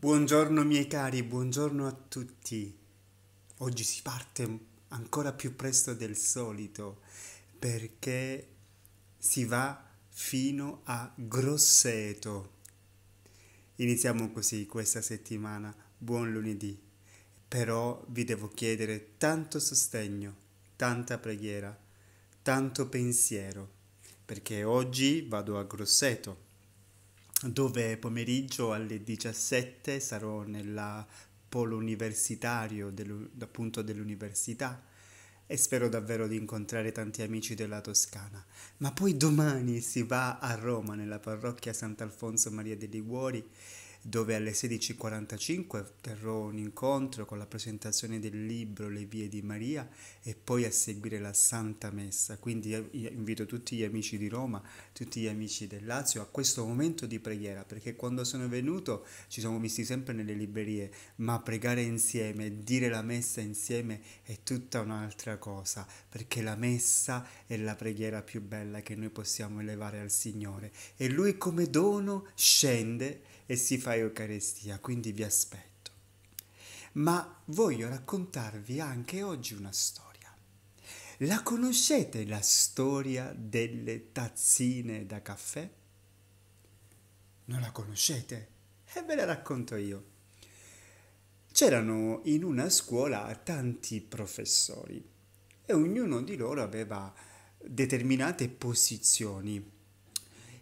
Buongiorno miei cari, buongiorno a tutti. Oggi si parte ancora più presto del solito perché si va fino a Grosseto. Iniziamo così questa settimana, buon lunedì. Però vi devo chiedere tanto sostegno, tanta preghiera, tanto pensiero, perché oggi vado a Grosseto dove pomeriggio alle 17 sarò nel polo universitario del, appunto dell'università e spero davvero di incontrare tanti amici della Toscana. Ma poi domani si va a Roma nella parrocchia Sant'Alfonso Maria dei Liguori dove alle 16.45 terrò un incontro con la presentazione del libro Le vie di Maria e poi a seguire la Santa Messa. Quindi invito tutti gli amici di Roma, tutti gli amici del Lazio a questo momento di preghiera, perché quando sono venuto ci siamo visti sempre nelle librerie, ma pregare insieme, dire la Messa insieme è tutta un'altra cosa, perché la Messa è la preghiera più bella che noi possiamo elevare al Signore e Lui come dono scende e si fa Eucaristia, quindi vi aspetto. Ma voglio raccontarvi anche oggi una storia. La conoscete la storia delle tazzine da caffè? Non la conoscete? E eh, ve la racconto io. C'erano in una scuola tanti professori e ognuno di loro aveva determinate posizioni.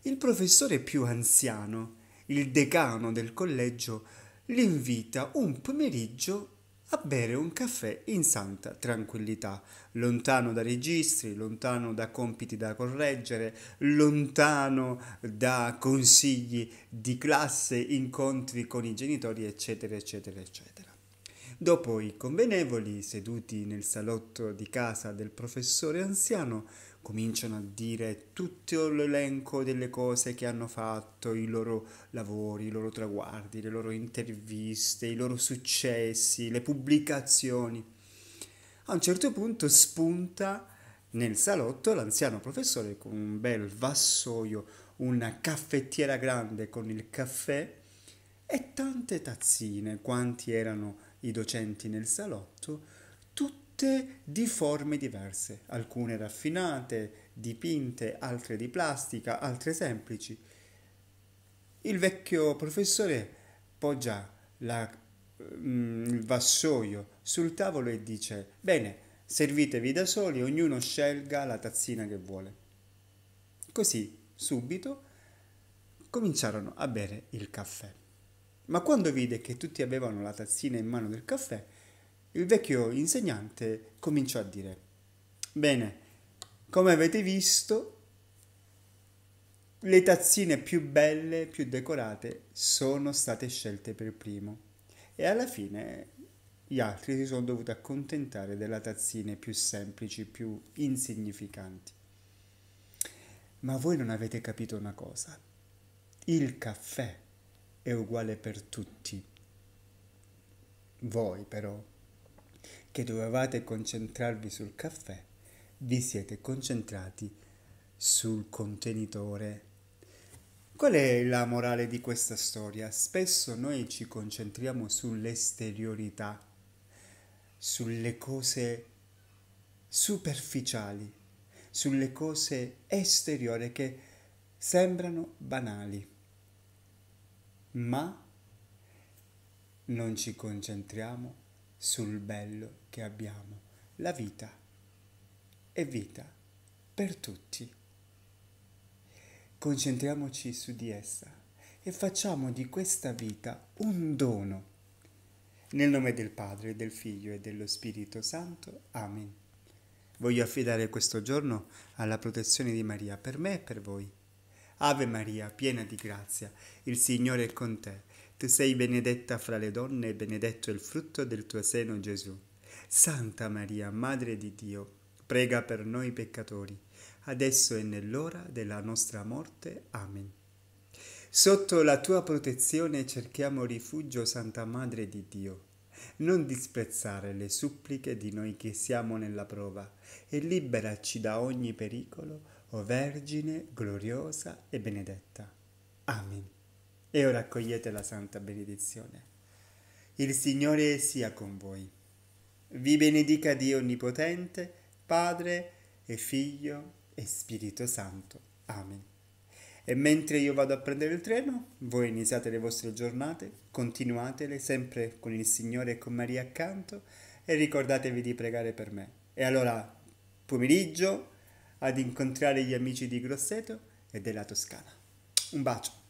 Il professore più anziano il decano del collegio l'invita un pomeriggio a bere un caffè in santa tranquillità, lontano da registri, lontano da compiti da correggere, lontano da consigli di classe, incontri con i genitori, eccetera, eccetera, eccetera. Dopo i convenevoli, seduti nel salotto di casa del professore anziano, cominciano a dire tutto l'elenco delle cose che hanno fatto, i loro lavori, i loro traguardi, le loro interviste, i loro successi, le pubblicazioni. A un certo punto spunta nel salotto l'anziano professore con un bel vassoio, una caffettiera grande con il caffè e tante tazzine, quanti erano i docenti nel salotto, tutte di forme diverse, alcune raffinate, dipinte, altre di plastica, altre semplici. Il vecchio professore poggia la, mm, il vassoio sul tavolo e dice, bene, servitevi da soli, ognuno scelga la tazzina che vuole. Così, subito, cominciarono a bere il caffè. Ma quando vide che tutti avevano la tazzina in mano del caffè, il vecchio insegnante cominciò a dire, bene, come avete visto, le tazzine più belle, più decorate, sono state scelte per primo e alla fine gli altri si sono dovuti accontentare delle tazzine più semplici, più insignificanti. Ma voi non avete capito una cosa. Il caffè è uguale per tutti. Voi però, che dovevate concentrarvi sul caffè, vi siete concentrati sul contenitore. Qual è la morale di questa storia? Spesso noi ci concentriamo sull'esteriorità, sulle cose superficiali, sulle cose esteriori che sembrano banali ma non ci concentriamo sul bello che abbiamo. La vita è vita per tutti. Concentriamoci su di essa e facciamo di questa vita un dono. Nel nome del Padre, del Figlio e dello Spirito Santo. Amen. Voglio affidare questo giorno alla protezione di Maria per me e per voi. Ave Maria, piena di grazia, il Signore è con te. Tu sei benedetta fra le donne e benedetto il frutto del tuo seno Gesù. Santa Maria, Madre di Dio, prega per noi peccatori, adesso e nell'ora della nostra morte. Amen. Sotto la tua protezione cerchiamo rifugio, Santa Madre di Dio. Non disprezzare le suppliche di noi che siamo nella prova e liberaci da ogni pericolo o Vergine gloriosa e benedetta. Amen. E ora accogliete la santa benedizione. Il Signore sia con voi. Vi benedica Dio Onnipotente, Padre e Figlio e Spirito Santo. Amen. E mentre io vado a prendere il treno, voi iniziate le vostre giornate, continuatele sempre con il Signore e con Maria accanto e ricordatevi di pregare per me. E allora, pomeriggio, ad incontrare gli amici di Grosseto e della Toscana. Un bacio!